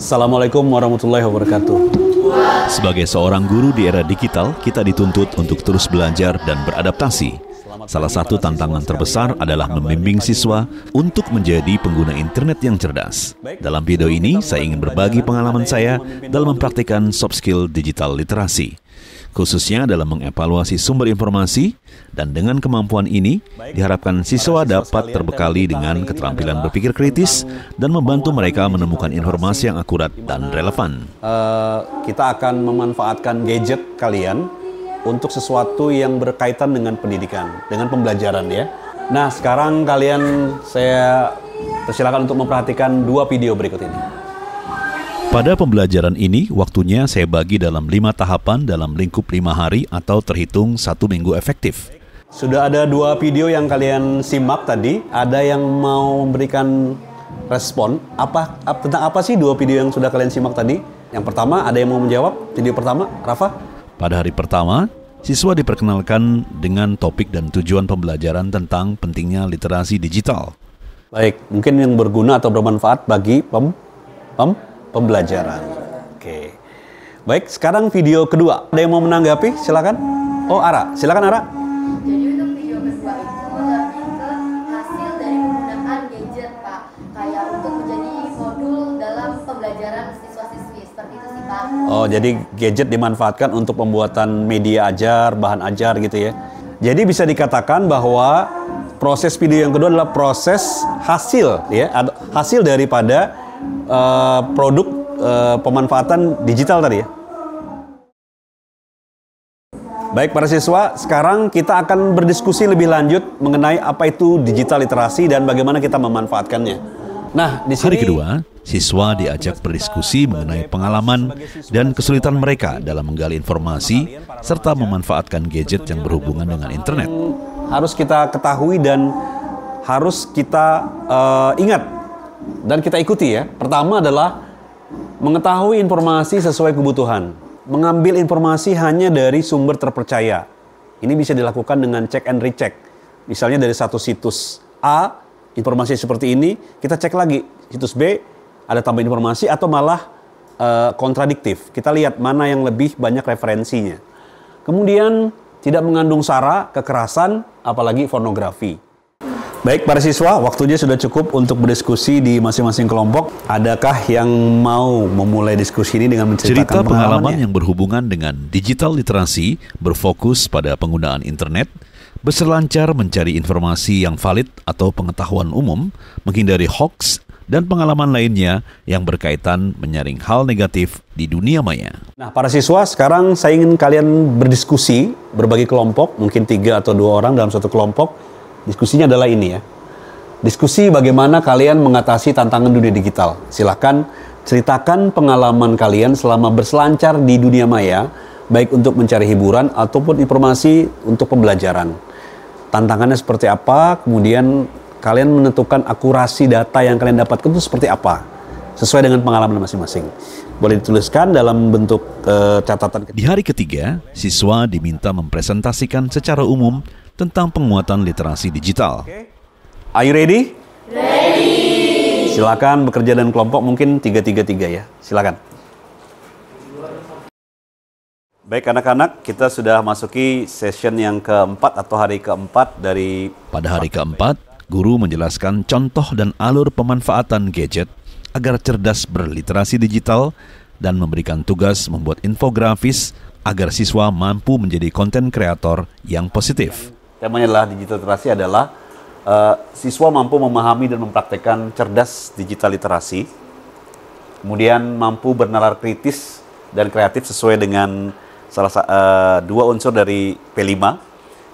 Assalamualaikum warahmatullahi wabarakatuh. Sebagai seorang guru di era digital, kita dituntut untuk terus belajar dan beradaptasi. Salah satu tantangan terbesar adalah membimbing siswa untuk menjadi pengguna internet yang cerdas. Dalam video ini, saya ingin berbagi pengalaman saya dalam mempraktikkan soft skill digital literasi khususnya dalam mengevaluasi sumber informasi, dan dengan kemampuan ini diharapkan siswa dapat terbekali dengan keterampilan berpikir kritis dan membantu mereka menemukan informasi yang akurat dan relevan. Eh, kita akan memanfaatkan gadget kalian untuk sesuatu yang berkaitan dengan pendidikan, dengan pembelajaran ya. Nah, sekarang kalian saya persilakan untuk memperhatikan dua video berikut ini. Pada pembelajaran ini, waktunya saya bagi dalam lima tahapan dalam lingkup lima hari atau terhitung satu minggu efektif. Sudah ada dua video yang kalian simak tadi. Ada yang mau memberikan respon apa tentang apa sih dua video yang sudah kalian simak tadi? Yang pertama ada yang mau menjawab video pertama, Rafa. Pada hari pertama, siswa diperkenalkan dengan topik dan tujuan pembelajaran tentang pentingnya literasi digital. Baik, mungkin yang berguna atau bermanfaat bagi pem, pem pembelajaran. Oke. Baik, sekarang video kedua. Ada yang mau menanggapi? Silakan. Oh, Ara. Silakan Ara. Jadi untuk video kedua itu lebih ke hasil dari penggunaan gadget, Pak. Kayak untuk menjadi modul dalam pembelajaran siswa-siswi seperti itu sih, Pak. Oh, jadi gadget dimanfaatkan untuk pembuatan media ajar, bahan ajar gitu ya. Jadi bisa dikatakan bahwa proses video yang kedua adalah proses hasil ya hasil daripada Eh, produk uh, pemanfaatan digital tadi ya. Baik para siswa, sekarang kita akan berdiskusi lebih lanjut mengenai apa itu digital literasi dan bagaimana kita memanfaatkannya. Nah, di sini, hari kedua, siswa diajak berdiskusi mengenai pengalaman dan kesulitan mereka dalam menggali informasi serta memanfaatkan gadget yang berhubungan dengan internet. Harus kita ketahui dan harus kita uh, ingat dan kita ikuti ya. Pertama adalah mengetahui informasi sesuai kebutuhan. Mengambil informasi hanya dari sumber terpercaya. Ini bisa dilakukan dengan cek and recheck. Misalnya dari satu situs A, informasi seperti ini, kita cek lagi situs B, ada tambah informasi atau malah uh, kontradiktif. Kita lihat mana yang lebih banyak referensinya. Kemudian tidak mengandung sara, kekerasan, apalagi pornografi. Baik para siswa, waktunya sudah cukup untuk berdiskusi di masing-masing kelompok. Adakah yang mau memulai diskusi ini dengan menceritakan Cerita pengalaman yang berhubungan dengan digital literasi berfokus pada penggunaan internet, berselancar mencari informasi yang valid atau pengetahuan umum, menghindari hoax, dan pengalaman lainnya yang berkaitan menyaring hal negatif di dunia maya. Nah, para siswa, sekarang saya ingin kalian berdiskusi, berbagi kelompok, mungkin tiga atau dua orang dalam satu kelompok, Diskusinya adalah ini ya. Diskusi bagaimana kalian mengatasi tantangan dunia digital. Silahkan ceritakan pengalaman kalian selama berselancar di dunia maya, baik untuk mencari hiburan ataupun informasi untuk pembelajaran. Tantangannya seperti apa, kemudian kalian menentukan akurasi data yang kalian dapatkan itu seperti apa, sesuai dengan pengalaman masing-masing. Boleh dituliskan dalam bentuk uh, catatan. Di hari ketiga, siswa diminta mempresentasikan secara umum tentang penguatan literasi digital. Are you ready? Ready. Silakan bekerja dan kelompok mungkin 333 ya. Silakan. Baik anak-anak, kita sudah masuki session yang keempat atau hari keempat dari... Pada hari keempat, guru menjelaskan contoh dan alur pemanfaatan gadget agar cerdas berliterasi digital dan memberikan tugas membuat infografis agar siswa mampu menjadi konten kreator yang positif. Temanya adalah digital literasi adalah uh, siswa mampu memahami dan mempraktekkan cerdas digital literasi, kemudian mampu bernalar kritis dan kreatif sesuai dengan salah uh, dua unsur dari P5,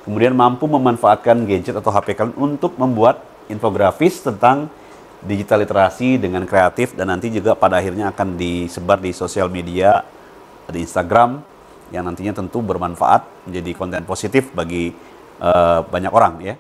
kemudian mampu memanfaatkan gadget atau HP kalian untuk membuat infografis tentang digital literasi dengan kreatif dan nanti juga pada akhirnya akan disebar di sosial media, di Instagram yang nantinya tentu bermanfaat menjadi konten positif bagi Eh, banyak orang ya.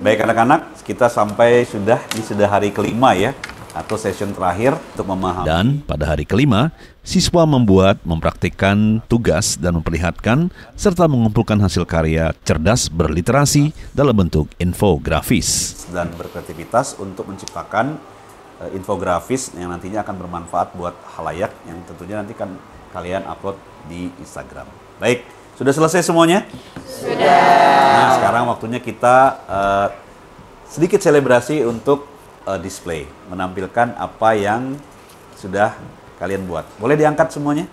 Baik anak-anak, kita sampai sudah ini sudah hari kelima ya atau session terakhir untuk memahami. Dan pada hari kelima, siswa membuat, mempraktikkan tugas dan memperlihatkan serta mengumpulkan hasil karya cerdas berliterasi dalam bentuk infografis dan berkreativitas untuk menciptakan uh, infografis yang nantinya akan bermanfaat buat halayak yang tentunya nanti kan kalian upload di Instagram. Baik, sudah selesai semuanya? Sudah. Nah, sekarang waktunya kita uh, sedikit selebrasi untuk uh, display, menampilkan apa yang sudah kalian buat. Boleh diangkat semuanya?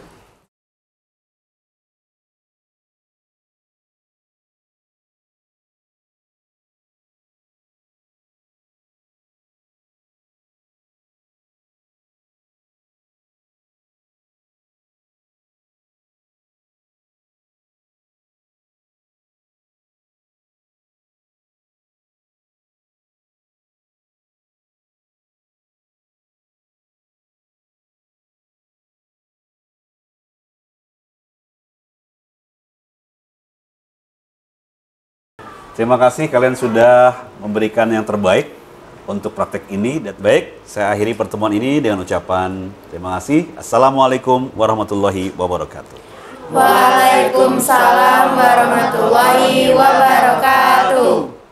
Terima kasih kalian sudah memberikan yang terbaik untuk praktek ini dan baik. Saya akhiri pertemuan ini dengan ucapan terima kasih. Assalamualaikum warahmatullahi wabarakatuh. Waalaikumsalam warahmatullahi wabarakatuh.